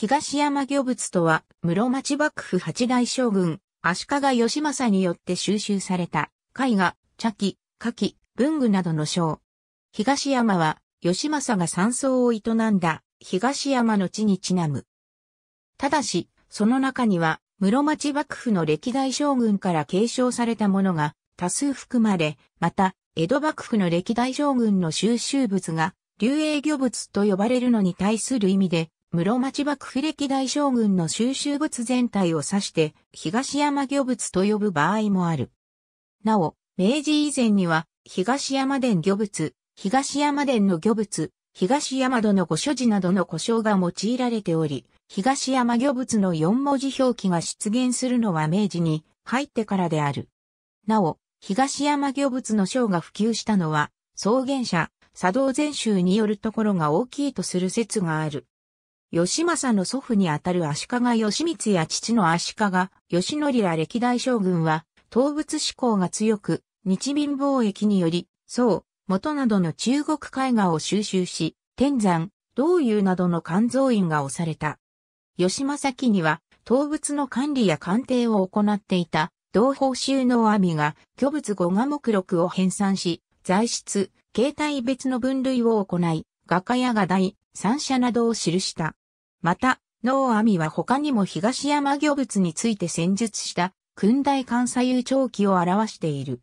東山御物とは、室町幕府八代将軍、足利義政によって収集された、絵画、茶器、花器、文具などの章。東山は、義政が山荘を営んだ、東山の地にちなむ。ただし、その中には、室町幕府の歴代将軍から継承されたものが多数含まれ、また、江戸幕府の歴代将軍の収集物が、流営魚物と呼ばれるのに対する意味で、室町幕府歴代将軍の収集物全体を指して、東山魚物と呼ぶ場合もある。なお、明治以前には、東山殿魚物、東山殿の魚物、東山戸の御所寺などの故障が用いられており、東山魚物の四文字表記が出現するのは明治に入ってからである。なお、東山魚物の章が普及したのは、草原者、佐藤禅宗によるところが大きいとする説がある。義政の祖父にあたる足利義満や父の足利義則ら歴代将軍は、動物志向が強く、日民貿易により、宋、元などの中国絵画を収集し、天山、道友などの肝臓院が押された。義政期には、動物の管理や鑑定を行っていた、同胞収納網が、虚物五画目録を編纂し、材質、形態別の分類を行い、画家や画題、三社などを記した。また、能阿弥は他にも東山魚物について戦術した訓大関西遊長期を表している。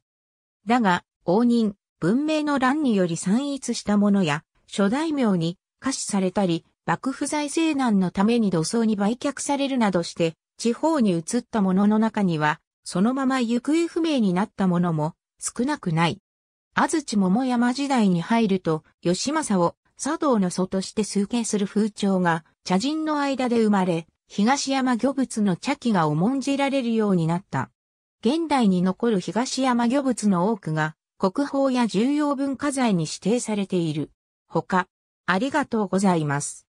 だが、応仁、文明の乱により散逸したものや、諸大名に下死されたり、幕府財政難のために土葬に売却されるなどして、地方に移ったものの中には、そのまま行方不明になったものも少なくない。安土桃山時代に入ると、義政を茶道の祖として崇敬する風潮が茶人の間で生まれ、東山魚物の茶器が重んじられるようになった。現代に残る東山魚物の多くが国宝や重要文化財に指定されている。他、ありがとうございます。